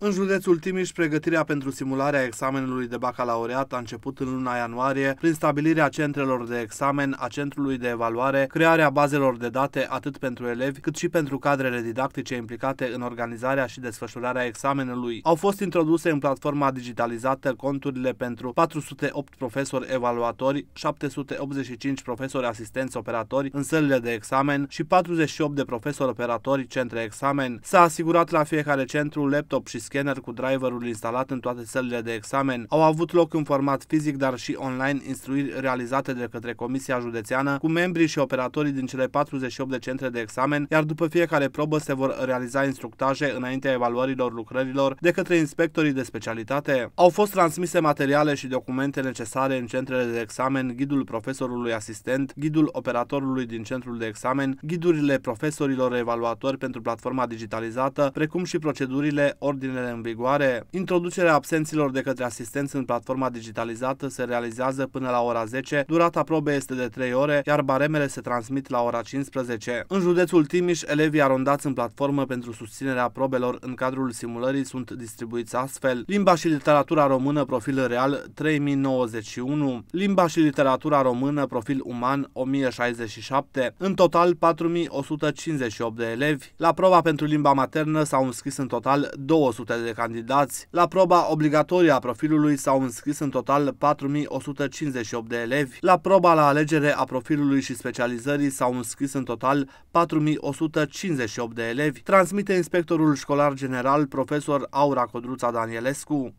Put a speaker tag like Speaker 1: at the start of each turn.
Speaker 1: În județul Timiș, pregătirea pentru simularea examenului de bacalaureat a început în luna ianuarie prin stabilirea centrelor de examen, a centrului de evaluare, crearea bazelor de date atât pentru elevi cât și pentru cadrele didactice implicate în organizarea și desfășurarea examenului. Au fost introduse în platforma digitalizată conturile pentru 408 profesori evaluatori, 785 profesori asistenți operatori în sălile de examen și 48 de profesori operatori centre examen. S-a asigurat la fiecare centru laptop și scanner cu driverul instalat în toate sălile de examen. Au avut loc în format fizic, dar și online instruiri realizate de către Comisia Județeană cu membrii și operatorii din cele 48 de centre de examen, iar după fiecare probă se vor realiza instructaje înaintea evaluărilor lucrărilor de către inspectorii de specialitate. Au fost transmise materiale și documente necesare în centrele de examen, ghidul profesorului asistent, ghidul operatorului din centrul de examen, ghidurile profesorilor evaluatori pentru platforma digitalizată, precum și procedurile, ordine termenele în vigoare, introducerea absenților de către asistenți în platforma digitalizată se realizează până la ora 10, durata probei este de 3 ore, iar baremele se transmit la ora 15. În județul Timiș, elevii arondați în platformă pentru susținerea probelor în cadrul simulării sunt distribuiți astfel. Limba și literatura română profil real 3091, limba și literatura română profil uman 1067, în total 4158 de elevi. La proba pentru limba maternă s-au înscris în total 200 de candidați. La proba obligatorie a profilului s-au înscris în total 4158 de elevi. La proba la alegere a profilului și specializării s-au înscris în total 4158 de elevi, transmite inspectorul școlar general profesor Aura Codruța Danielescu.